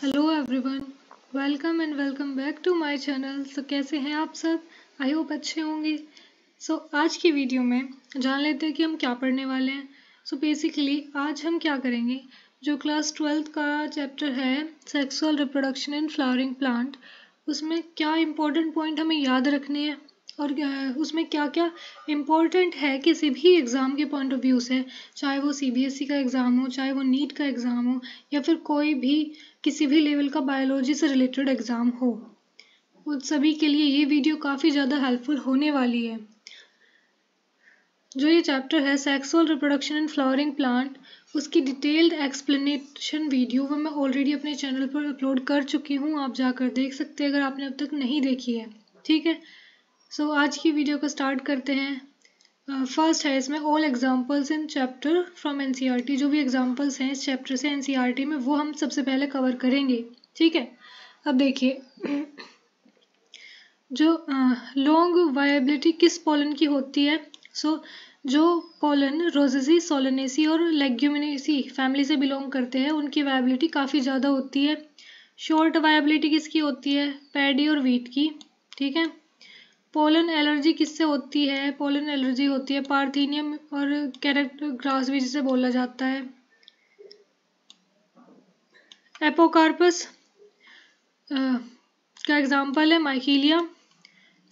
hello everyone welcome and welcome back to my channel so कैसे हैं आप सब आई होप अच्छे होंगे सो so, आज की वीडियो में जान लेते हैं कि हम क्या पढ़ने वाले हैं सो so, बेसिकली आज हम क्या करेंगे जो क्लास ट्वेल्थ का चैप्टर है sexual reproduction and flowering plant उसमें क्या इंपॉर्टेंट पॉइंट हमें याद रखने हैं और उसमें क्या क्या इम्पोर्टेंट है किसी भी एग्ज़ाम के पॉइंट ऑफ व्यू से चाहे वो सीबीएसई e का एग्ज़ाम हो चाहे वो नीट का एग्ज़ाम हो या फिर कोई भी किसी भी लेवल का बायोलॉजी से रिलेटेड एग्ज़ाम हो उन सभी के लिए ये वीडियो काफ़ी ज़्यादा हेल्पफुल होने वाली है जो ये चैप्टर है sexual reproduction and flowering plant उसकी डिटेल्ड एक्सप्लेनेशन वीडियो वो मैं ऑलरेडी अपने चैनल पर अपलोड कर चुकी हूँ आप जाकर देख सकते हैं अगर आपने अब तक नहीं देखी है ठीक है सो so, आज की वीडियो को स्टार्ट करते हैं फर्स्ट uh, है इसमें all examples in chapter from NCERT जो भी एग्जांपल्स हैं इस चैप्टर से एनसीईआरटी e में वो हम सबसे पहले कवर करेंगे ठीक है अब देखिए जो लॉन्ग uh, वायबिलिटी किस पॉलन की होती है सो so, जो पोलन रोजेसी सोलनेसी और लेग्यूमिनेसी फैमिली से बिलोंग करते हैं उनकी वायबिलिटी काफ़ी ज़्यादा होती है शॉर्ट वायबिलिटी किसकी होती है पैडी और वीट की ठीक है पोलन एलर्जी किससे होती है पोलन एलर्जी होती है पार्थीनियम और कैरेट ग्रास भी जिसे बोला जाता है एपोकार्पस का एग्जांपल है माइकिलिया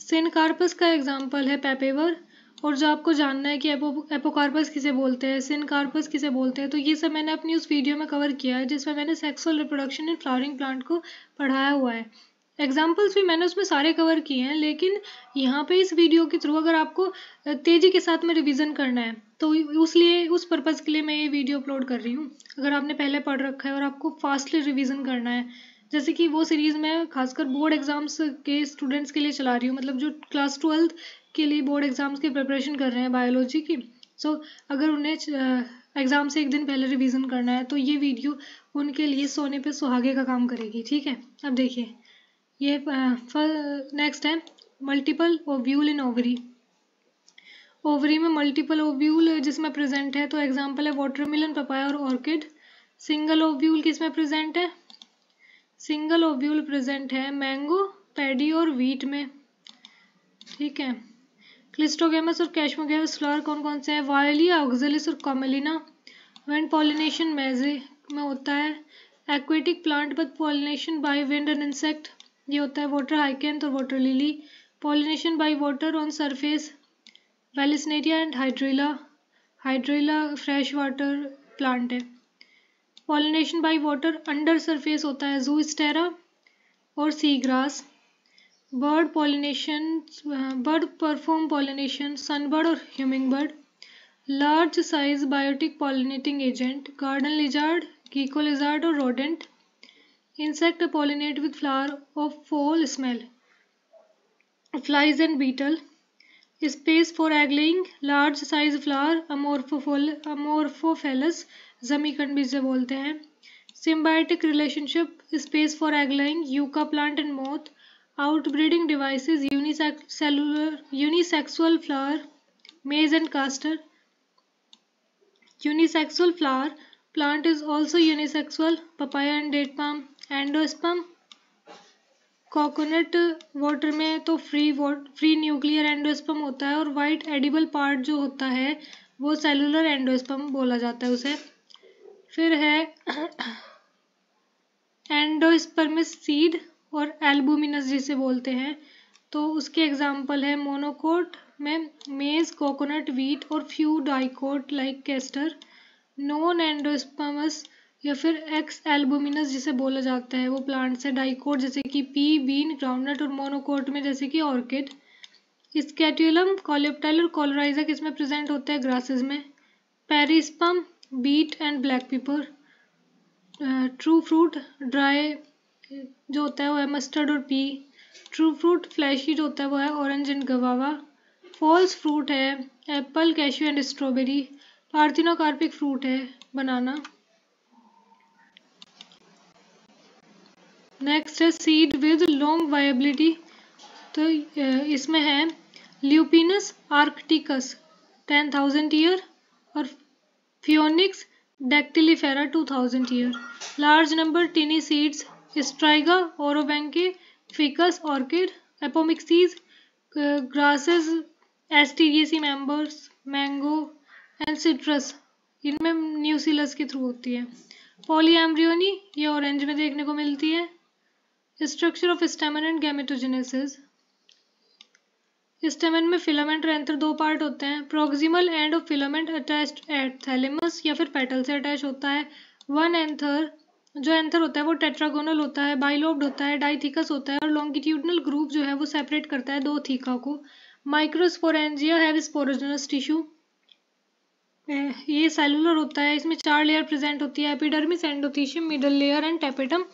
सिनकार्पस का एग्जाम्पल है पेपेवर और जो आपको जानना है कि एपो एपोकार्पस किसे बोलते हैं सिनकार्पस किसे बोलते हैं तो ये सब मैंने अपनी उस वीडियो में कवर किया है जिसमें मैंने sexual reproduction in flowering plant को पढ़ाया हुआ है एग्जाम्पल्स भी मैंने उसमें सारे कवर किए हैं लेकिन यहाँ पे इस वीडियो के थ्रू अगर आपको तेज़ी के साथ में रिवीजन करना है तो उस लिए उस पर्पज़ के लिए मैं ये वीडियो अपलोड कर रही हूँ अगर आपने पहले पढ़ रखा है और आपको फास्टली रिवीजन करना है जैसे कि वो सीरीज़ मैं खासकर बोर्ड एग्ज़ाम्स के स्टूडेंट्स के लिए चला रही हूँ मतलब जो क्लास ट्वेल्थ के लिए बोर्ड एग्ज़ाम्स की प्रिपरेशन कर रहे हैं बायोलॉजी की सो so, अगर उन्हें एग्ज़ाम से एक दिन पहले रिवीजन करना है तो ये वीडियो उनके लिए सोने पे सुहागे का काम करेगी ठीक है अब देखिए ये नेक्स्ट है multiple ovule in ovary ovary में मल्टीपल ओव्यूल जिसमें प्रेजेंट है तो एग्जांपल है वाटरमेलन पपाया और ऑर्किड सिंगल ओव्यूल किसमें प्रेजेंट है सिंगल ओव्यूल प्रेजेंट है मैंगो पैडी और वीट में ठीक है क्लिस्टोगेमस और कैशमोगेमस फ्लावर कौन कौन से हैं वायलिया ऑक्जलिस और कॉमेलिना विंड पॉलिनेशन मेजे में होता है aquatic plant but pollination by wind and insect ये होता है वाटर हाइकेंथ और water lily pollination by water on surface Vallisneria and Hydrilla Hydrilla fresh water plant है pollination by water under surface होता है जू स्टेरा और sea grass bird pollination bird perform pollination sunbird और humming bird large size biotic pollinating agent garden lizard gecko lizard और rodent insect pollinate with flower of foul smell flies and beetle space for egg laying large size flower amorphophallus जमीकंड भी इसे बोलते हैं symbiotic relationship space for egg laying yucca plant and moth outbreeding devices unicellular unisexual flower maize and castor unisexual flower plant is also unisexual papaya and date palm endosperm coconut water में तो free free nuclear endosperm होता है और white edible part जो होता है वो cellular endosperm बोला जाता है उसे फिर है एंडोस्पर्मिस सीड और एल्बुमिनस जिसे बोलते हैं तो उसके एग्जाम्पल है मोनोकोट में मेज कोकोनट वीट और few dicot like castor non endospermous या फिर एक्स एल्बोमिनस जिसे बोला जाता है वो प्लांट्स है डाइकोट जैसे कि पी बीन ग्राउंडनट और मोनोकोट में जैसे कि ऑर्किड स्केट्यूलम कॉलिप्टाइल और कॉलोराइजर किसमें प्रेजेंट होता है ग्रासेस में perisperm beet and black pepper true fruit dry जो होता है वो है मस्टर्ड और पी ट्रू फ्रूट फ्लैशी जो होता है वो है orange and guava false fruit है apple cashew and strawberry parthenocarpic fruit है बनाना नेक्स्ट है सीड विद लॉन्ग वायबिलिटी तो इसमें है Lupinus arcticus ten thousand year और Phoenix dactylifera two thousand year large number tiny seeds Striga और Ficus orchid apomixis grasses सी members mango and citrus इनमें nucellus के थ्रू होती है एम्ब्रियोनी ये ऑरेंज में देखने को मिलती है structure of stamen and gametogenesis stamen में फिलामेंट रेंथर तो दो पार्ट होते हैं proximal end of filament attached at thalamus या फिर पेटल से अटैच होता है वन एंथर जो एंथर होता है वो टेट्रागोनल होता है बाइलोब्ड होता है डाइथिकस होता है और लॉन्गिट्यूडनल ग्रुप जो है वो सेपरेट करता है दो थीका को माइक्रोस्पोरेंजिया हैव स्पोरोजनस टिश्यू ये सेलुलर होता है इसमें चार लेयर प्रेजेंट होती है epidermis endothecium middle layer and tapetum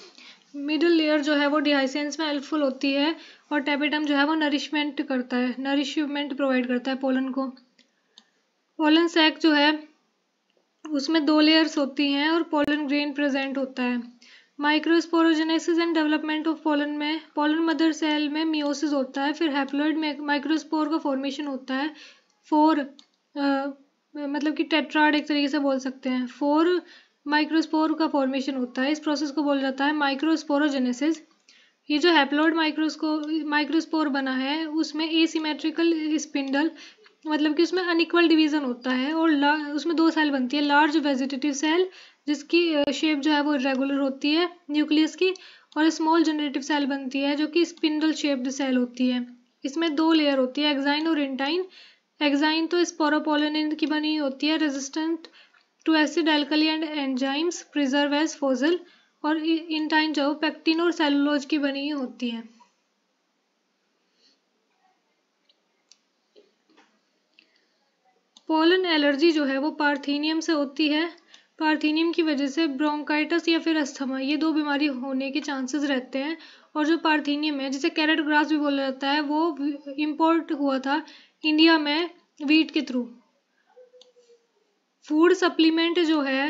middle layer जो है वो डिहाइसेंस में हेल्पफुल होती है और टेपिटम जो है वो नरिशमेंट करता है नरिशमेंट प्रोवाइड करता है पोलन को पोलन सैक जो है उसमें दो लेयर्स होती हैं और पोलन ग्रेन प्रेजेंट होता है microsporogenesis and development of pollen में पोलन मदर सेल में मियोसिस होता है फिर हैप्लोइड माइक्रोस्पोर का फॉर्मेशन होता है फोर आ, मतलब कि टेट्राड एक तरीके से बोल सकते हैं फोर माइक्रोस्पोर का फॉर्मेशन होता है इस प्रोसेस को बोला जाता है माइक्रोस्पोरोजेनेसिस ये जो हैप्लोइड माइक्रोस्को माइक्रोस्पोर बना है उसमें एसीमेट्रिकल स्पिंडल मतलब कि उसमें अनइक्वल डिवीजन होता है और उसमें दो सेल बनती है लार्ज वेजिटेटिव सेल जिसकी शेप जो है वो इरेगुलर होती है न्यूक्लियस की और स्मॉल जनरेटिव सेल बनती है जो कि स्पिंडल शेप्ड सेल होती है इसमें दो लेयर होती है एग्जाइन और इंटाइन एग्जाइन तो स्पोरोपोलिन की बनी होती है resistant to acid alkali and enzymes preserve as fossil और इन टाइम जो पैक्टिन और सेलुलोज की बनी हुई होती है पोलन एलर्जी जो है वो पार्थीनियम से होती है पार्थीनियम की वजह से ब्रोंकाइटस या फिर अस्थमा ये दो बीमारी होने के चांसेस रहते हैं और जो पार्थीनियम है जिसे कैरेट ग्रास भी बोला जाता है वो इम्पोर्ट हुआ था इंडिया में वीट के थ्रू फूड सप्लीमेंट जो है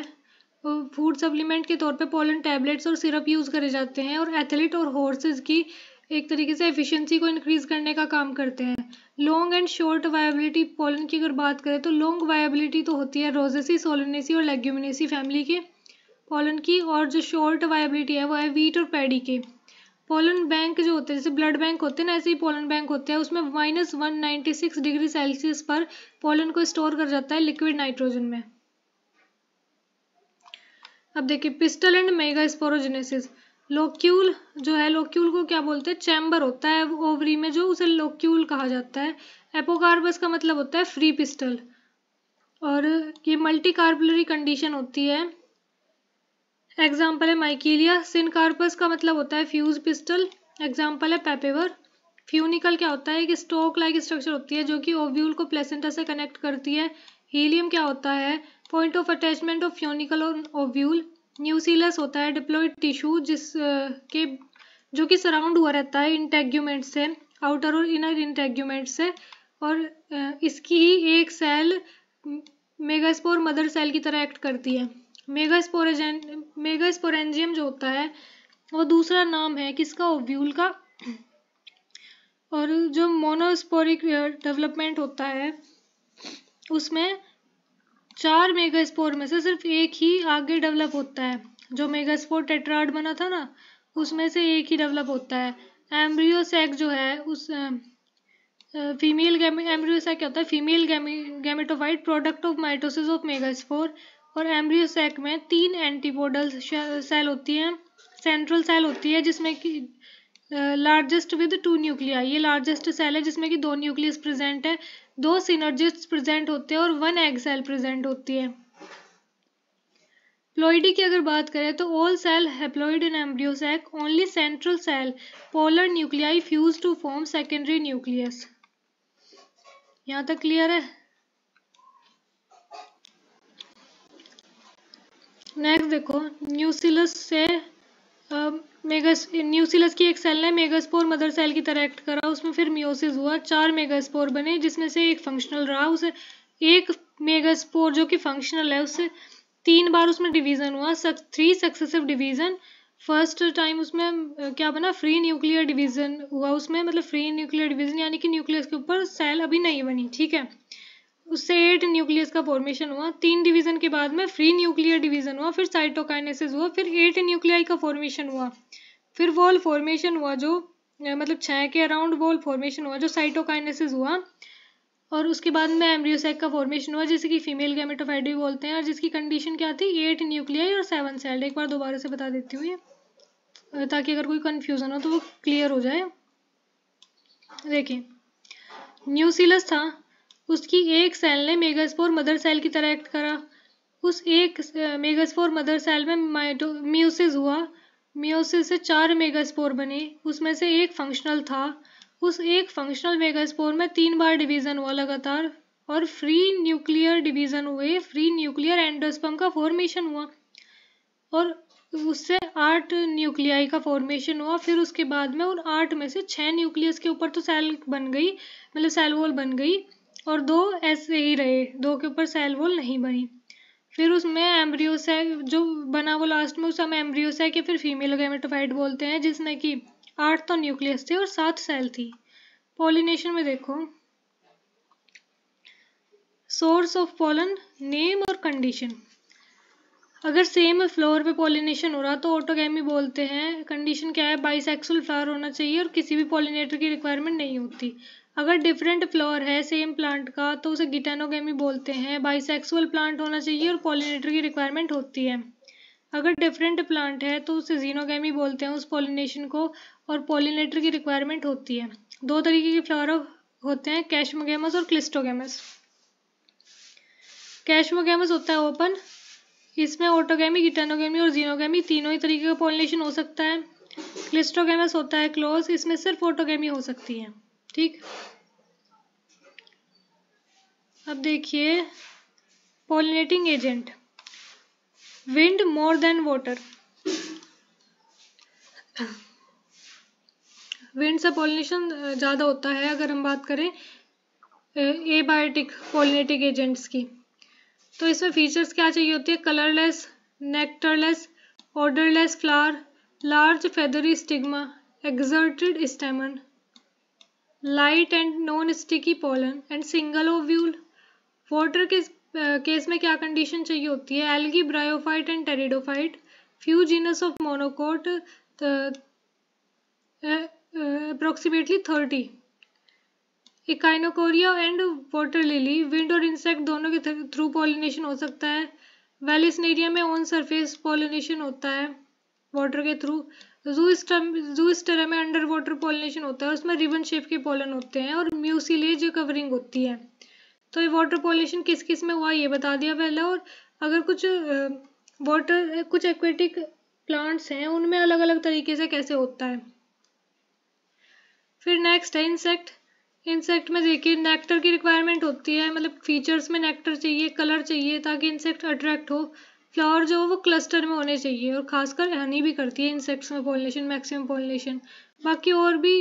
फूड सप्लीमेंट के तौर पे पोलन टैबलेट्स और सिरप यूज़ करे जाते हैं और एथलीट और हॉर्सेज की एक तरीके से एफिशिएंसी को इंक्रीज करने का काम करते हैं long and short viability pollen की अगर बात करें तो लॉन्ग वायबिलिटी तो होती है रोजेसी सोलनेसी और लेग्यूमिनेसी फैमिली के पोलन की और जो शॉर्ट वायबिलिटी है वो है वीट और पैडी के पोलन बैंक जो होते हैं जैसे ब्लड बैंक होते हैं ना ऐसे ही पोलन बैंक होते हैं उसमें minus one ninety six degree Celsius पर पोलन को स्टोर कर जाता है लिक्विड नाइट्रोजन में अब देखिए pistil and megasporogenesis locule जो है लोक्यूल को क्या बोलते हैं चैम्बर होता है ओवरी में जो उसे लोक्यूल कहा जाता है एपोकार्बस का मतलब होता है फ्री पिस्टल और ये मल्टी कार्बुलरी कंडीशन होती है एग्जाम्पल है सिन सिनकार्पस का मतलब होता है फ्यूज पिस्टल एग्जाम्पल है पेपेवर फ्यूनिकल क्या होता है एक स्टोक लाइक स्ट्रक्चर होती है जो कि ओव्यूल को प्लेसेंटा से कनेक्ट करती है हीलियम क्या होता है point of attachment of funicle और ओव्यूल न्यूसीलस होता है डिप्लोइड टिश्यू जिस के जो कि सराउंड हुआ रहता है इंटेग्यूमेंट से आउटर और इनर इंटेग्यूमेंट से और इसकी ही एक सेल मेगास्पोर मदर सेल की तरह एक्ट करती है मेगास्पोरेजन मेगास्पोरेंजियम जो होता है वो दूसरा नाम है किसका ओव्यूल का और जो मोनोस्पोरिक डेवलपमेंट होता है उसमें चार मेगास्पोर में से सिर्फ एक ही आगे डेवलप होता है जो मेगास्पोर टेट्राड बना था ना उसमें से एक ही डेवलप होता है एम्ब्रियो सेक जो है उस फीमेल एम्ब्रियो सेक क्या होता है female gametophyte product of mitosis of megaspore और एम्ब्रियो सैक में तीन एंटीपोडल सेल होती हैं सेंट्रल सेल होती है जिसमें कि लार्जेस्ट विद टू न्यूक्लिया ये लार्जेस्ट सेल है जिसमें कि दो न्यूक्लियस प्रेजेंट है दो सिनर्जिस्ट प्रेजेंट होते हैं और वन एग सेल प्रेजेंट होती है प्लोइडी की अगर बात करें तो all cell haploid in embryo sac only central cell polar nuclei fuse to form secondary nucleus यहाँ तक क्लियर है नेक्स्ट देखो न्यूसिलस से मेगस न्यूसिलस की एक सेल ने मेगास्पोर मदर सेल की तरह एक्ट करा उसमें फिर मियोसिस हुआ चार मेगास्पोर बने जिसमें से एक फंक्शनल रहा उसे एक मेगास्पोर जो कि फंक्शनल है उससे तीन बार उसमें डिवीजन हुआ सक, three successive division first time उसमें क्या बना फ्री न्यूक्लियर डिवीजन हुआ उसमें मतलब फ्री न्यूक्लियर डिवीजन यानी कि न्यूक्लियस के ऊपर सेल अभी नहीं बनी ठीक है उससे एट न्यूक्लियस का फॉर्मेशन हुआ तीन डिवीजन के बाद में फ्री न्यूक्लियर डिवीजन हुआ फिर साइटोकाइनेसिस हुआ फिर एट न्यूक्लियाई का फॉर्मेशन हुआ फिर वॉल फॉर्मेशन हुआ जो मतलब छः के अराउंड वॉल फॉर्मेशन हुआ जो साइटोकाइनेसिस हुआ और उसके बाद में एम्ब्रियोसेक का फॉर्मेशन हुआ जैसे कि फीमेल गैमेटोफाइड भी बोलते हैं और जिसकी कंडीशन क्या थी एट न्यूक्लियाई और सेवन सेल्ड एक बार दोबारा से बता देती हूँ ये ताकि अगर कोई कन्फ्यूज़न हो तो वो क्लियर हो जाए देखिए न्यूसिलस था उसकी एक सेल ने मेगास्पोर मदर सेल की तरह एक्ट करा उस एक मेगास्पोर मदर सेल में माइटो म्यूसिस हुआ मियोसिस से चार मेगास्पोर बने उसमें से एक फंक्शनल था उस एक फंक्शनल मेगास्पोर में तीन बार डिवीजन हुआ लगातार और फ्री न्यूक्लियर डिवीजन हुए फ्री न्यूक्लियर एंडोस्पम का फॉर्मेशन हुआ और उससे आठ न्यूक्लियाई का फॉर्मेशन हुआ फिर उसके बाद में उन आठ में से छः न्यूक्लियस के ऊपर तो सेल बन गई मतलब सेल वॉल बन गई और दो ऐसे ही रहे दो के ऊपर सेल वॉल नहीं बनी फिर उसमें एम्ब्रियोसैक जो बना वो लास्ट में उसमें हम एम्ब्रियोसैक या फिर फीमेल गैमेटोफाइट बोलते हैं जिसमें कि आठ तो न्यूक्लियस थे और सात सेल थी पॉलिनेशन में देखो सोर्स ऑफ पोलन नेम और कंडीशन अगर सेम फ्लोर पे पॉलिनेशन हो रहा तो ऑटोगैमी बोलते हैं कंडीशन क्या है बाइसेक्सुअल फ्लावर होना चाहिए और किसी भी पॉलिनेटर की रिक्वायरमेंट नहीं होती अगर डिफरेंट फ्लोर है सेम प्लांट का तो उसे गिटेनोगेमी बोलते हैं बाइसेक्सुअल प्लांट होना चाहिए और पॉलिनेटर की रिक्वायरमेंट होती है अगर डिफरेंट प्लांट है तो उसे जीनोगेमी बोलते हैं उस पॉलिनेशन को और पॉलिनेटर की रिक्वायरमेंट होती है दो तरीके के फ्लावर होते हैं कैशमोगेमस और क्लिस्टोगेमस कैशमोगेमस होता है ओपन इसमें ओटोगेमी गिटेनोगेमी और जीनोगेमी तीनों ही तरीके का पॉलिनेशन हो सकता है क्लिस्टोगेमस होता है क्लोज इसमें सिर्फ ओटोगेमी हो सकती है ठीक अब देखिए pollinating agent wind more than water wind से पॉलिनेशन ज़्यादा होता है अगर हम बात करें एबायोटिक पोलिनेटिंग एजेंट्स की तो इसमें फीचर्स क्या चाहिए होती है colourless nectarless odourless flower large feathery stigma exserted stamen light and non sticky pollen and single ovule water के केस में क्या कंडीशन चाहिए होती है algae bryophyte and pteridophyte few genus of monocot approximately thirty इकाइनोकोरिया एंड वाटर लिली विंड और insect दोनों के थ्रू पॉलिनेशन हो सकता है वेलिसनेरिया में ऑन सरफेस पॉलिनेशन होता है वाटर के थ्रू जू स्टम जू में अंडर वाटर पॉलिनेशन होता है उसमें रिबन शेप के पॉलन होते हैं और म्यूसिलेज कवरिंग होती है तो ये वाटर पॉल्यूशन किस किस में हुआ ये बता दिया पहले और अगर कुछ वाटर कुछ एक्वेटिक प्लांट्स हैं उनमें अलग अलग तरीके से कैसे होता है फिर नेक्स्ट है इंसेक्ट इंसेक्ट में देखिए नेक्टर की रिक्वायरमेंट होती है मतलब फीचर्स में नेक्टर चाहिए कलर चाहिए ताकि इंसेक्ट अट्रैक्ट हो फ्लावर जो है वो क्लस्टर में होने चाहिए और खासकर हनी भी करती है इंसेक्ट्स में पोलिनेशन मैक्सिमम पॉलिनेशन बाकी और भी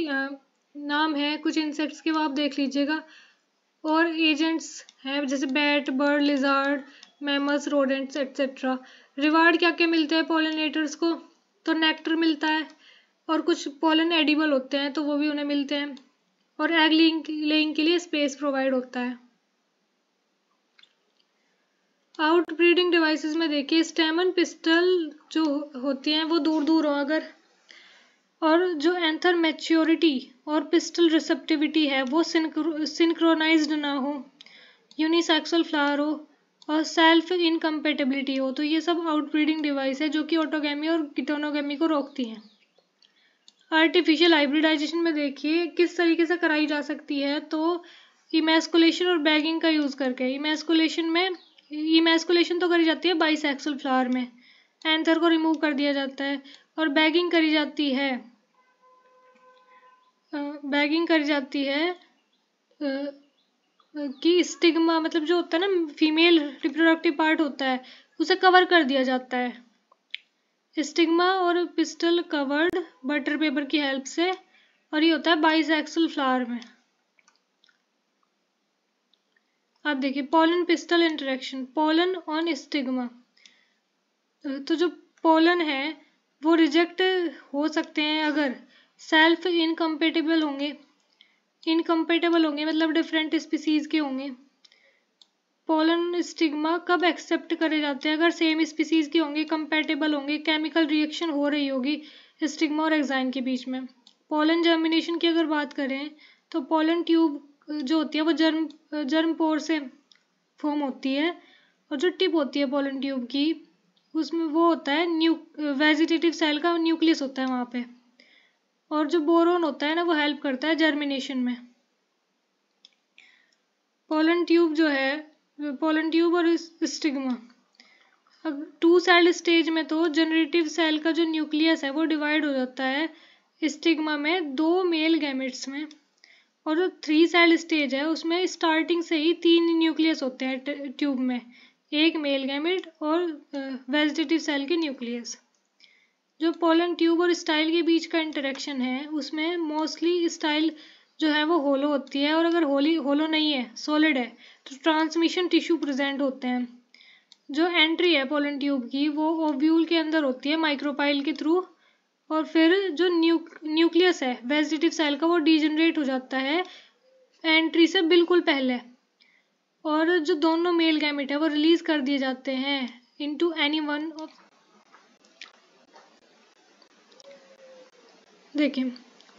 नाम है कुछ इंसेक्ट्स के वो आप देख लीजिएगा और एजेंट्स हैं जैसे bat bird lizard mammals rodents etcetera reward क्या क्या मिलते हैं पोलिनेटर्स को तो नेक्टर मिलता है और कुछ पोलन एडिबल होते हैं तो वो भी उन्हें मिलते हैं और एग लेइंग के लिए स्पेस प्रोवाइड होता है आउट ब्रीडिंग डिवाइसेस में देखिए स्टेमन पिस्टल जो होती हैं वो दूर दूर हो अगर और जो एंथर मैच्योरिटी और पिस्टल रिसेप्टिविटी है वो सिंक्रोनाइज ना हो यूनिसेक्सुअल फ्लावर हो और सेल्फ इनकम्पेटेबिलिटी हो तो ये सब आउटब्रीडिंग डिवाइस है जो कि ऑटोगेमी और किटोनोगेमी को रोकती हैं आर्टिफिशियल हाइब्रिडाइजेशन में देखिए किस तरीके से कराई जा सकती है तो इमेस्कुलेशन और बैगिंग का यूज़ करके इमेस्कुलेशन में ये मैस्कुलेशन तो करी जाती है बाईस फ्लावर में एंथर को रिमूव कर दिया जाता है और बैगिंग करी जाती है बैगिंग करी जाती है कि स्टिग्मा मतलब जो होता है ना फीमेल रिप्रोडक्टिव पार्ट होता है उसे कवर कर दिया जाता है स्टिग्मा और पिस्टल कवर्ड बटर पेपर की हेल्प से और ये होता है बाईस एक्सल फ्लावर में आप देखिए pollen pistil interaction pollen on stigma तो जो पोलन है वो रिजेक्ट हो सकते हैं अगर सेल्फ इनकम्पेटेबल होंगे इनकम्पेटेबल होंगे मतलब डिफरेंट स्पीसीज के होंगे पोलन स्टिग्मा कब एक्सेप्ट करे जाते हैं अगर सेम स्पीसीज के होंगे कंपेटेबल होंगे केमिकल रिएक्शन हो रही होगी स्टिग्मा और एग्जाइन के बीच में पोलन जर्मिनेशन की अगर बात करें तो पोलन ट्यूब जो होती है वो जर्म जर्म पोर से फॉर्म होती है और जो टिप होती है पोलन ट्यूब की उसमें वो होता है न्यू वेजिटेटिव सेल का न्यूक्लियस होता है वहाँ पे और जो बोरोन होता है ना वो हेल्प करता है जर्मिनेशन में पोलन ट्यूब जो है पोलन ट्यूब और स्टिग्मा अब टू सेल स्टेज में तो जनरेटिव सेल का जो न्यूक्लियस है वो डिवाइड हो जाता है स्टिग्मा में दो मेल गैमेट्स में और जो थ्री सेल स्टेज है उसमें स्टार्टिंग से ही तीन न्यूक्लियस होते हैं ट्यूब में एक मेल गैमेट और वेजिटेटिव सेल के न्यूक्लियस जो पोलन ट्यूब और स्टाइल के बीच का इंटरेक्शन है उसमें मोस्टली स्टाइल जो है वो होलो होती है और अगर होली होलो नहीं है सॉलिड है तो ट्रांसमिशन टिश्यू प्रेजेंट होते हैं जो एंट्री है पोलन ट्यूब की वो ओव्यूल के अंदर होती है माइक्रोपाइल के थ्रू और फिर जो न्यू न्यूक्लियस है वेजिटेटिव सेल का वो डिजनरेट हो जाता है एंट्री से बिल्कुल पहले और जो दोनों मेल गैमिट है वो रिलीज कर दिए जाते हैं इनटू एनी वन ऑफ देखिए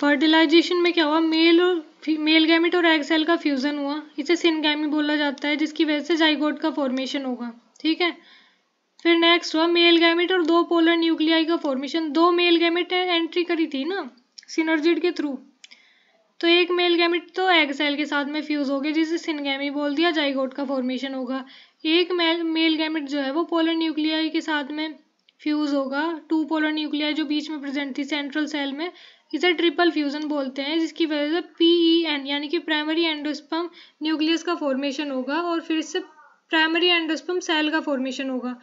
फर्टिलाइजेशन में क्या हुआ मेल और मेल गैमिट और एग सेल का फ्यूज़न हुआ इसे सिनगैमी बोला जाता है जिसकी वजह से जाइगोट का फॉर्मेशन होगा ठीक है फिर नेक्स्ट हुआ मेल गैमेट और दो पोलर न्यूक्लियाई का फॉर्मेशन दो मेल गैमेट एंट्री करी थी ना सिनर्जिड के थ्रू तो एक मेल गैमेट तो एग सेल के साथ में फ्यूज हो गया जिसे सिनगैमी बोल दिया जाइगोट का फॉर्मेशन होगा एक मेल मेल गैमेट जो है वो पोलर न्यूक्लियाई के साथ में फ्यूज होगा टू पोलर न्यूक्लियाई जो बीच में प्रेजेंट थी सेंट्रल सेल में इसे ट्रिपल फ्यूजन बोलते हैं जिसकी वजह से पी ई एन यानी कि प्राइमरी एंडोस्पम न्यूक्लियस का फॉर्मेशन होगा और फिर इससे प्राइमरी एंडोस्पम सेल का फॉर्मेशन होगा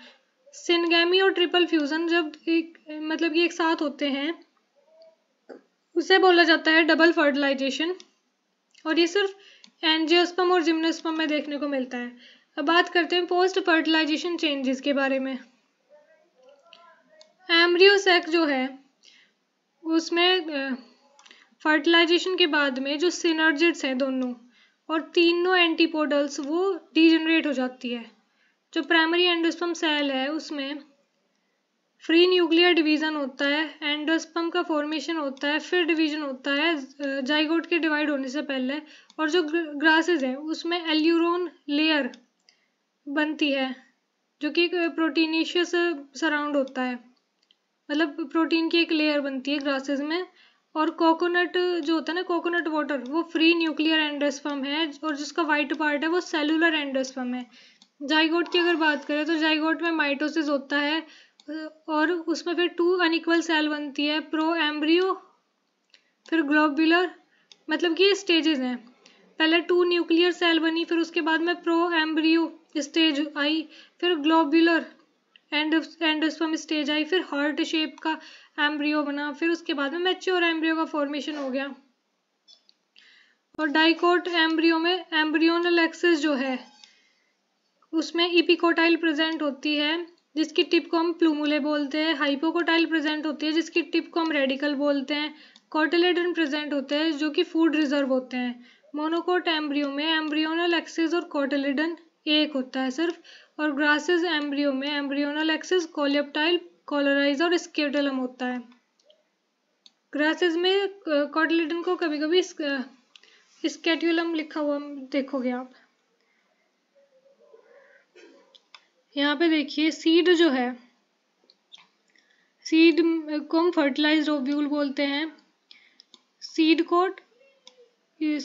सिनगैमी और ट्रिपल फ्यूज़न जब एक मतलब कि एक साथ होते हैं उसे बोला जाता है डबल फर्टिलाइजेशन और ये सिर्फ एनजियोस्पम और जिम्नोस्पम में देखने को मिलता है अब बात करते हैं पोस्ट फर्टिलाइजेशन चेंजेस के बारे में एम्ब्रियोसेक जो है उसमें फर्टिलाइजेशन के बाद में जो सिनर्जिट्स हैं दोनों और तीनों एंटीपोडल्स वो डिजनरेट हो जाती है जो प्राइमरी एंडोस्पम सेल है उसमें फ्री न्यूक्लियर डिवीज़न होता है एंडोस्पम का फॉर्मेशन होता है फिर डिवीज़न होता है जाइगोट के डिवाइड होने से पहले और जो ग्रासेस हैं उसमें एल्यूरोन लेयर बनती है जो कि एक प्रोटीनिशियस सराउंड होता है मतलब प्रोटीन की एक लेयर बनती है ग्रासेस में और कोकोनट जो होता है ना कोकोनट वाटर वो फ्री न्यूक्लियर एंडोस्पम है और जिसका वाइट पार्ट है वो सेलुलर एंडोस्पम है जाइगोट की अगर बात करें तो जाइगोट में माइटोसिस होता है और उसमें फिर टू अनिक्वल सेल बनती है प्रो एम्ब्रियो फिर ग्लोबुलर मतलब कि ये स्टेजेस हैं पहले टू न्यूक्लियर सेल बनी फिर उसके बाद में प्रो एम्ब्रियो स्टेज आई फिर ग्लोबुलर एंड एंडोस्पर्म स्टेज आई फिर हार्ट शेप का एम्ब्रियो बना फिर उसके बाद में मैच्योर एम्ब्रियो का फॉर्मेशन हो गया और डाइकोट एम्ब्रियो में एम्ब्रियोनल एक्सेस जो है उसमें इपिकोटाइल प्रेजेंट होती है जिसकी टिप को हम प्लूमुले बोलते हैं हाइपोकोटाइल प्रेजेंट होती है जिसकी टिप को हम रेडिकल बोलते हैं कॉटेलेडन प्रेजेंट होते हैं जो कि फूड रिजर्व होते हैं मोनोकोट एम्ब्रियो में एम्ब्रियोनल एक्सेस और कॉटेलेडन एक होता है सिर्फ और ग्रासेस एम्ब्रियो में एम्ब्रियोनल एक्सेस कोलियप्टाइल कॉलोराइज और स्केटलम होता है ग्रासेस में कॉटेलेडन को कभी कभी स्केट्यूलम लिखा हुआ देखोगे आप यहाँ पे देखिए सीड जो है सीड को हम फर्टिलाइज ओव्यूल बोलते हैं सीड कोट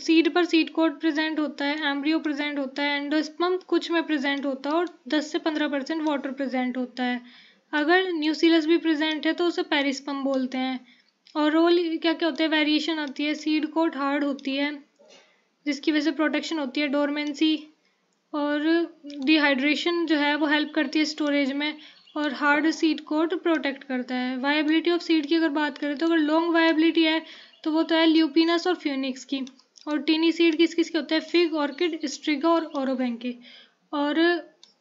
सीड पर सीड कोट प्रेजेंट होता है एम्ब्रियो प्रेजेंट होता है एंडोस्पम कुछ में प्रेजेंट होता है और 10 से 15 परसेंट वाटर प्रेजेंट होता है अगर न्यूसीलस भी प्रेजेंट है तो उसे पेरिस्पम बोलते हैं और रोल क्या क्या होता है वेरिएशन आती है सीड कोट हार्ड होती है जिसकी वजह से प्रोटेक्शन होती है डोरमेंसी और डिहाइड्रेशन जो है वो हेल्प करती है स्टोरेज में और हार्ड सीड को तो प्रोटेक्ट करता है वायबिलिटी ऑफ सीड की अगर बात करें तो अगर लॉन्ग वायबिलिटी है तो वो तो है ल्यूपिनस और फ्यूनिक्स की और टीनी सीड किस किस के होते हैं फिग ऑर्किड स्ट्रिगा और ओरोबैंग के और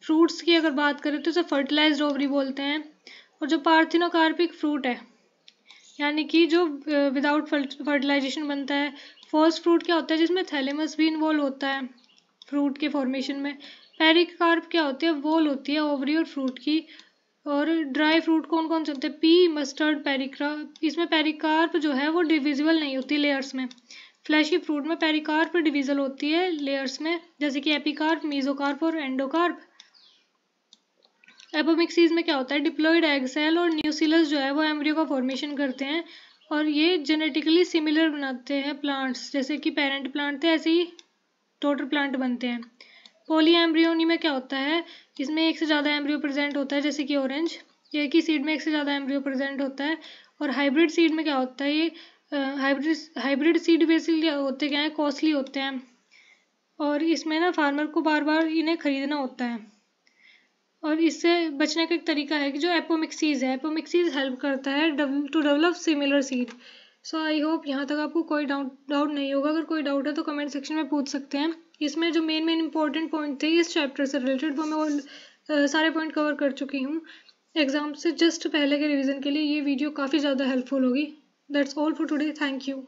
फ्रूट्स की अगर बात करें तो उसे फर्टिलाइज ओवरी बोलते हैं और जो पार्थिनोकार्पिक फ्रूट है यानी कि जो विदाउट फर्टिलाइजेशन बनता है फर्स्ट फ्रूट क्या होता है जिसमें थैलेमस भी इन्वॉल्व होता है फ्रूट के फॉर्मेशन में पेरिकार्प क्या होते हैं वॉल होती है ओवरी और फ्रूट की और ड्राई फ्रूट कौन कौन से होते हैं पी मस्टर्ड पेरिक्रा इसमें पेरिकार्प जो है वो डिविजिबल नहीं होती लेयर्स में फ्लैशी फ्रूट में पेरिकार्प डिविजल होती है लेयर्स में जैसे कि एपिकार्प मीजोकार्प और एंडोकार्प एपोमिक्सीज में क्या होता है डिप्लोइड एग सेल और न्यूसिलस जो है वो एम्ब्रियो का फॉर्मेशन करते हैं और ये जेनेटिकली सिमिलर बनाते हैं प्लांट्स जैसे कि पेरेंट प्लांट थे ऐसे ही टोटल प्लांट बनते हैं पोली एम्ब्रियोनी में क्या होता है इसमें एक से ज़्यादा एम्ब्रियो प्रेजेंट होता है जैसे कि ऑरेंज ये एक ही सीड में एक से ज़्यादा एम्ब्रियो प्रेजेंट होता है और हाइब्रिड सीड में क्या होता है ये हाइब्रिड हाइब्रिड सीड बेसिकली होते क्या हैं कॉस्टली होते हैं और इसमें ना फार्मर को बार बार इन्हें खरीदना होता है और इससे बचने का एक तरीका है कि जो एपोमिक्सीज है एपोमिक्सीज हेल्प करता है डव, to develop similar seed so I hope यहाँ तक आपको कोई डाउट डाउट नहीं होगा अगर कोई डाउट है तो कमेंट सेक्शन में पूछ सकते हैं इसमें जो मेन मेन इंपॉर्टेंट पॉइंट थे इस चैप्टर से रिलेटेड वो मैं वो सारे पॉइंट कवर कर चुकी हूँ एग्जाम से जस्ट पहले के रिवीजन के लिए ये वीडियो काफ़ी ज़्यादा हेल्पफुल होगी that's all for today thank you